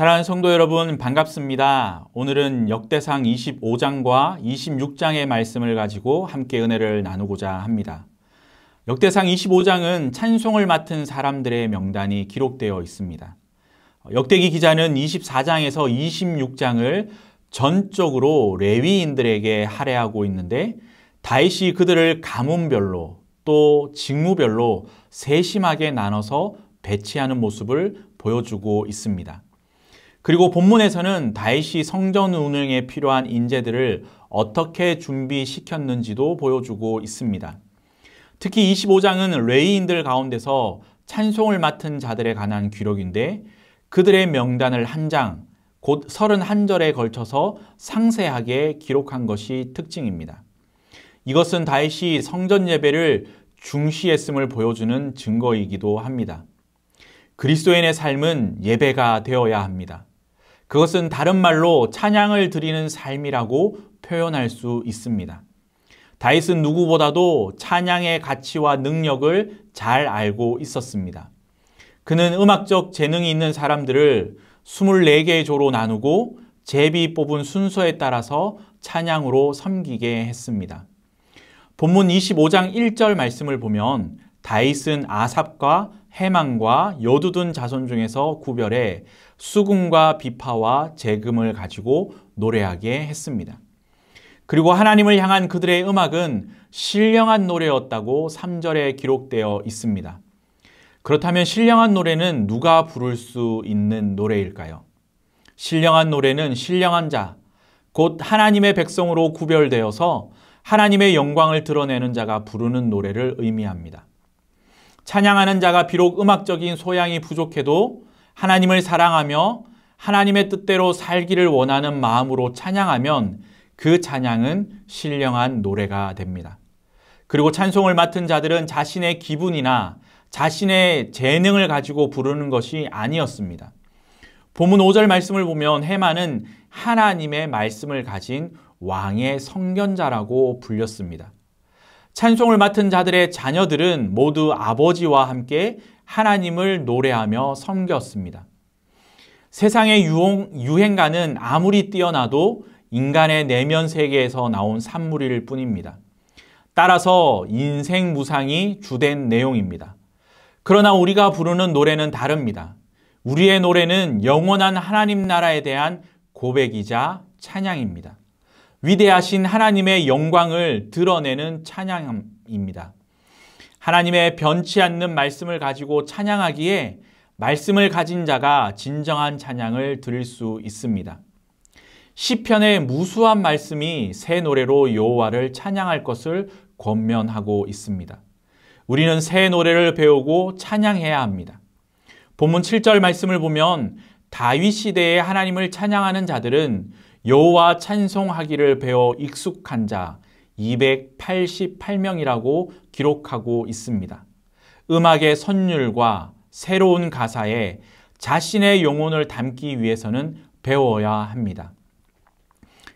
사랑하는 성도 여러분 반갑습니다. 오늘은 역대상 25장과 26장의 말씀을 가지고 함께 은혜를 나누고자 합니다. 역대상 25장은 찬송을 맡은 사람들의 명단이 기록되어 있습니다. 역대기 기자는 24장에서 26장을 전적으로 레위인들에게 할애하고 있는데 다시 그들을 가문별로 또 직무별로 세심하게 나눠서 배치하는 모습을 보여주고 있습니다. 그리고 본문에서는 다이시 성전 운행에 필요한 인재들을 어떻게 준비시켰는지도 보여주고 있습니다. 특히 25장은 레이인들 가운데서 찬송을 맡은 자들에 관한 기록인데 그들의 명단을 한 장, 곧 31절에 걸쳐서 상세하게 기록한 것이 특징입니다. 이것은 다이시 성전 예배를 중시했음을 보여주는 증거이기도 합니다. 그리스도인의 삶은 예배가 되어야 합니다. 그것은 다른 말로 찬양을 드리는 삶이라고 표현할 수 있습니다. 다윗은 누구보다도 찬양의 가치와 능력을 잘 알고 있었습니다. 그는 음악적 재능이 있는 사람들을 24개의 조로 나누고 제비 뽑은 순서에 따라서 찬양으로 섬기게 했습니다. 본문 25장 1절 말씀을 보면 다윗은 아삽과 해망과 여두둔 자손 중에서 구별해 수금과 비파와 재금을 가지고 노래하게 했습니다. 그리고 하나님을 향한 그들의 음악은 신령한 노래였다고 3절에 기록되어 있습니다. 그렇다면 신령한 노래는 누가 부를 수 있는 노래일까요? 신령한 노래는 신령한 자, 곧 하나님의 백성으로 구별되어서 하나님의 영광을 드러내는 자가 부르는 노래를 의미합니다. 찬양하는 자가 비록 음악적인 소양이 부족해도 하나님을 사랑하며 하나님의 뜻대로 살기를 원하는 마음으로 찬양하면 그 찬양은 신령한 노래가 됩니다. 그리고 찬송을 맡은 자들은 자신의 기분이나 자신의 재능을 가지고 부르는 것이 아니었습니다. 본문 5절 말씀을 보면 해마는 하나님의 말씀을 가진 왕의 성견자라고 불렸습니다. 찬송을 맡은 자들의 자녀들은 모두 아버지와 함께 하나님을 노래하며 섬겼습니다. 세상의 유행, 가는 아무리 뛰어나도 인간의 내면 세계에서 나온 산물일 뿐입니다. 따라서 인생 무상이 주된 내용입니다. 그러나 우리가 부르는 노래는 다릅니다. 우리의 노래는 영원한 하나님 나라에 대한 고백이자 찬양입니다. 위대하신 하나님의 영광을 드러내는 찬양입니다. 하나님의 변치 않는 말씀을 가지고 찬양하기에 말씀을 가진 자가 진정한 찬양을 드릴 수 있습니다. 시편의 무수한 말씀이 새 노래로 여호와를 찬양할 것을 권면하고 있습니다. 우리는 새 노래를 배우고 찬양해야 합니다. 본문 7절 말씀을 보면 다윗 시대의 하나님을 찬양하는 자들은 여호와 찬송하기를 배워 익숙한 자 288명이라고 기록하고 있습니다. 음악의 선율과 새로운 가사에 자신의 영혼을 담기 위해서는 배워야 합니다.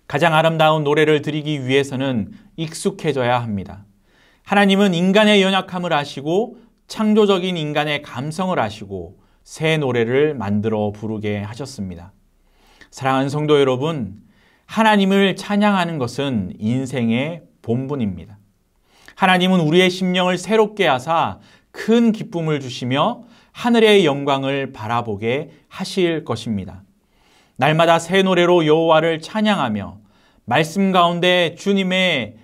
가장 아름다운 노래를 드리기 위해서는 익숙해져야 합니다. 하나님은 인간의 연약함을 아시고 창조적인 인간의 감성을 아시고 새 노래를 만들어 부르게 하셨습니다. 사랑하는 성도 여러분, 하나님을 찬양하는 것은 인생의 본분입니다. 하나님은 우리의 심령을 새롭게 하사 큰 기쁨을 주시며 하늘의 영광을 바라보게 하실 것입니다. 날마다 새 노래로 여호와를 찬양하며 말씀 가운데 주님의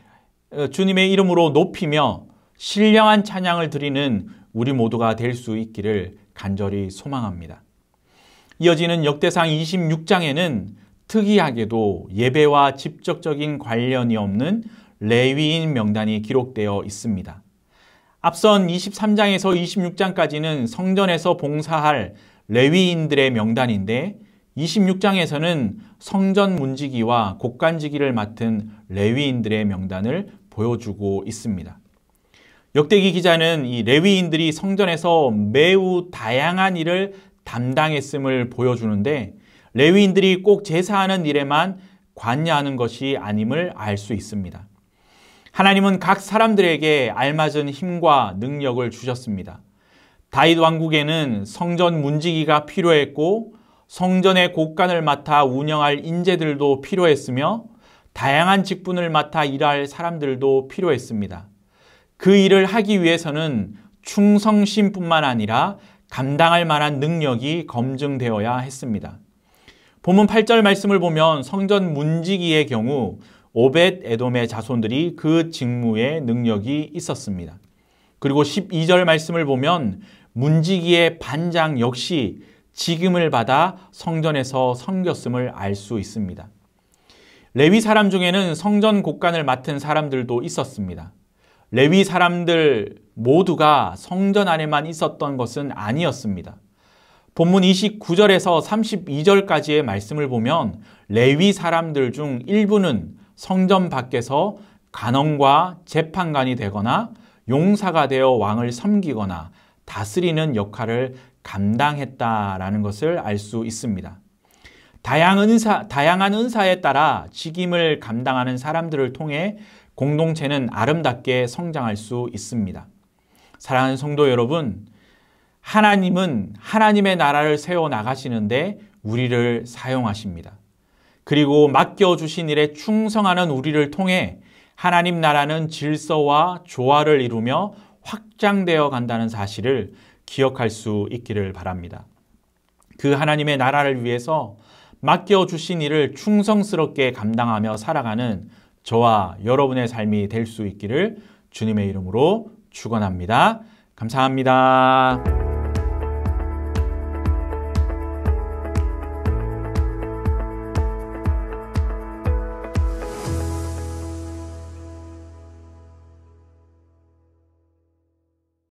어, 주님의 이름으로 높이며 신령한 찬양을 드리는 우리 모두가 될 수 있기를 간절히 소망합니다. 이어지는 역대상 26장에는 특이하게도 예배와 직접적인 관련이 없는 레위인 명단이 기록되어 있습니다. 앞선 23장에서 26장까지는 성전에서 봉사할 레위인들의 명단인데 26장에서는 성전 문지기와 곡간지기를 맡은 레위인들의 명단을 보여주고 있습니다. 역대기 기자는 이 레위인들이 성전에서 매우 다양한 일을 담당했음을 보여주는데 레위인들이 꼭 제사하는 일에만 관여하는 것이 아님을 알 수 있습니다. 하나님은 각 사람들에게 알맞은 힘과 능력을 주셨습니다. 다윗 왕국에는 성전 문지기가 필요했고 성전의 곳간을 맡아 운영할 인재들도 필요했으며 다양한 직분을 맡아 일할 사람들도 필요했습니다. 그 일을 하기 위해서는 충성심뿐만 아니라 감당할 만한 능력이 검증되어야 했습니다. 본문 8절 말씀을 보면 성전 문지기의 경우 오벳 에돔의 자손들이 그 직무에 능력이 있었습니다. 그리고 12절 말씀을 보면 문지기의 반장 역시 지금을 받아 성전에서 섬겼음을 알 수 있습니다. 레위 사람 중에는 성전 곳간을 맡은 사람들도 있었습니다. 레위 사람들 모두가 성전 안에만 있었던 것은 아니었습니다. 본문 29절에서 32절까지의 말씀을 보면 레위 사람들 중 일부는 성전 밖에서 간원과 재판관이 되거나 용사가 되어 왕을 섬기거나 다스리는 역할을 감당했다라는 것을 알 수 있습니다. 다양한, 은사, 다양한 은사에 따라 직임을 감당하는 사람들을 통해 공동체는 아름답게 성장할 수 있습니다. 사랑하는 성도 여러분, 하나님은 하나님의 나라를 세워 나가시는데 우리를 사용하십니다. 그리고 맡겨주신 일에 충성하는 우리를 통해 하나님 나라는 질서와 조화를 이루며 확장되어 간다는 사실을 기억할 수 있기를 바랍니다. 그 하나님의 나라를 위해서 맡겨주신 일을 충성스럽게 감당하며 살아가는 저와 여러분의 삶이 될 수 있기를 주님의 이름으로 축원합니다. 감사합니다.